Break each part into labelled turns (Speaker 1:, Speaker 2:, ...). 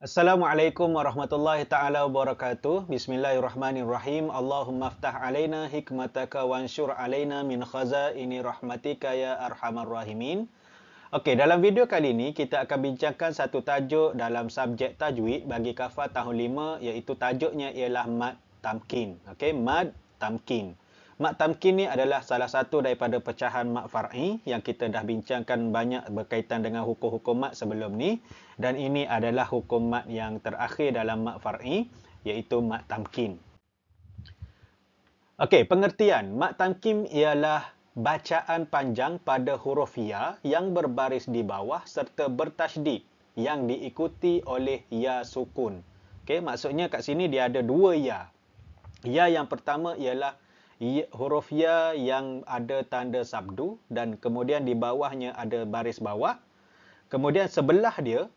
Speaker 1: Assalamualaikum warahmatullahi taala wabarakatuh. Bismillahirrahmanirrahim. Allahumma aftah alaina hikmataka wansur alaina min khazaini rahmatika ya arhamar rahimin. Okey, dalam video kali ini kita akan bincangkan satu tajuk dalam subjek tajwid bagi kafah tahun 5 iaitu tajuknya ialah mad tamkin. Okey, mad tamkin. Mak Tamkin ni adalah salah satu daripada pecahan Mak Far'i yang kita dah bincangkan banyak berkaitan dengan hukum-hukum Mak sebelum ni. Dan ini adalah hukum Mak yang terakhir dalam Mak Far'i iaitu Mak Tamkin. Okey, pengertian. Mak Tamkin ialah bacaan panjang pada huruf Ya yang berbaris di bawah serta bertajdid yang diikuti oleh Ya Sukun. Okey, maksudnya kat sini dia ada dua Ya. Ya yang pertama ialah huruf ya yang ada tanda sabdu dan kemudian di bawahnya ada baris bawah. Kemudian sebelah dia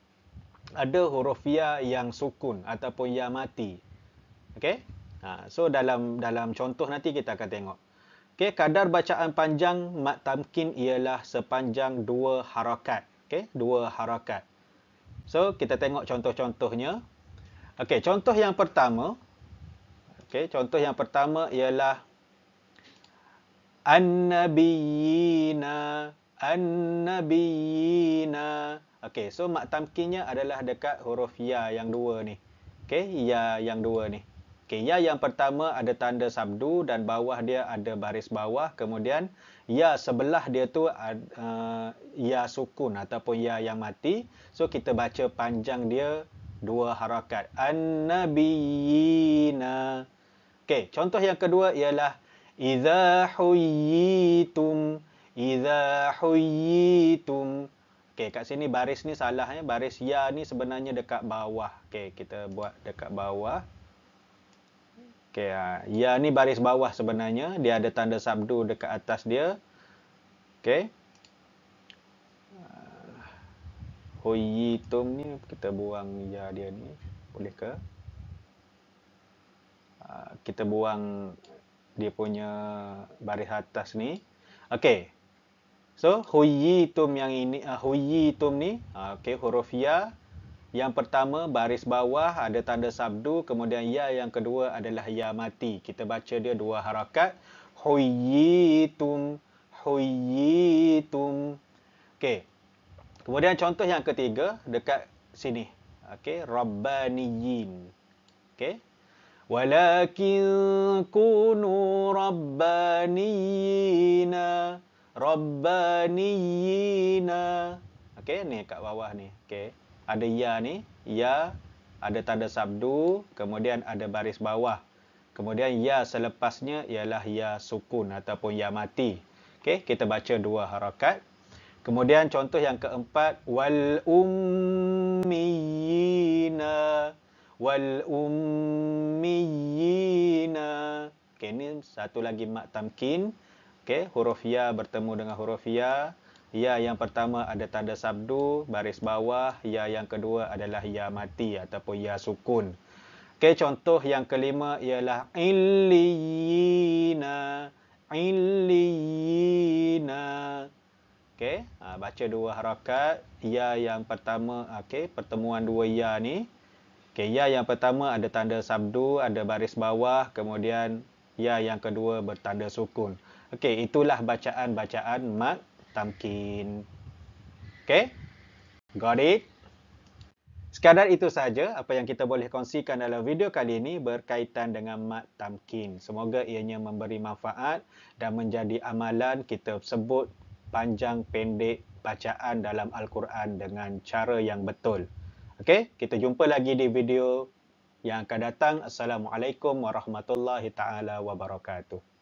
Speaker 1: ada huruf ya yang sukun ataupun ya mati. Okey? Ha, so dalam dalam contoh nanti kita akan tengok. Okey, kadar bacaan panjang mat tamkin ialah sepanjang dua harakat. Okey, dua harakat. So kita tengok contoh-contohnya. Okey, contoh yang pertama Okey, contoh yang pertama ialah An-Nabiyina An-Nabiyina Okay, so mak tamkinnya adalah dekat huruf Ya yang dua ni Okay, Ya yang dua ni Okay, Ya yang pertama ada tanda sabdu Dan bawah dia ada baris bawah Kemudian Ya sebelah dia tu uh, Ya sukun ataupun Ya yang mati So, kita baca panjang dia dua harakat An-Nabiyina Okay, contoh yang kedua ialah إذا حييتم إذا حييتم Okey kat sini baris ni salah eh baris ya ni sebenarnya dekat bawah. Okay, kita buat dekat bawah. Okey ha, ya ni baris bawah sebenarnya dia ada tanda sabdu dekat atas dia. Okay. Hoyitum ni kita buang ya dia ni. Boleh ke? Ha, kita buang dia punya baris atas ni. Okey. So, huyi tum yang ini, uh, ah, huyi tum ni, uh, okey, huruf ya. Yang pertama, baris bawah ada tanda sabdu. Kemudian, ya yang kedua adalah ya mati. Kita baca dia dua harakat. Huyi tum, huyi tum. Okey. Kemudian, contoh yang ketiga, dekat sini. Okey, rabbaniyin. Okey. ولكن كونوا ربانيين ربانيين Okay, ni kat bawah ni Okay, ada ya ni ya ada tanda sabdu kemudian ada baris bawah kemudian ya selepasnya ialah ya sukun ataupun ya mati Okay, kita baca dua harakat kemudian contoh yang keempat wal ummiina wal ummiyina. Okey ni satu lagi mak tamkin. Okey huruf ya bertemu dengan huruf ya. Ya yang pertama ada tanda sabdu baris bawah, ya yang kedua adalah ya mati ataupun ya sukun. Okey contoh yang kelima ialah illiyina illiyina. Okey, ha, baca dua harakat. Ya yang pertama, okey, pertemuan dua ya ni Okay, ya yang pertama ada tanda sabdu, ada baris bawah, kemudian ya yang kedua bertanda sukun. Okey, itulah bacaan-bacaan mat tamkin. Okey? Got it? Sekadar itu sahaja apa yang kita boleh kongsikan dalam video kali ini berkaitan dengan mat tamkin. Semoga ianya memberi manfaat dan menjadi amalan kita sebut panjang pendek bacaan dalam Al-Quran dengan cara yang betul. Okey, kita jumpa lagi di video yang akan datang. Assalamualaikum warahmatullahi taala wabarakatuh.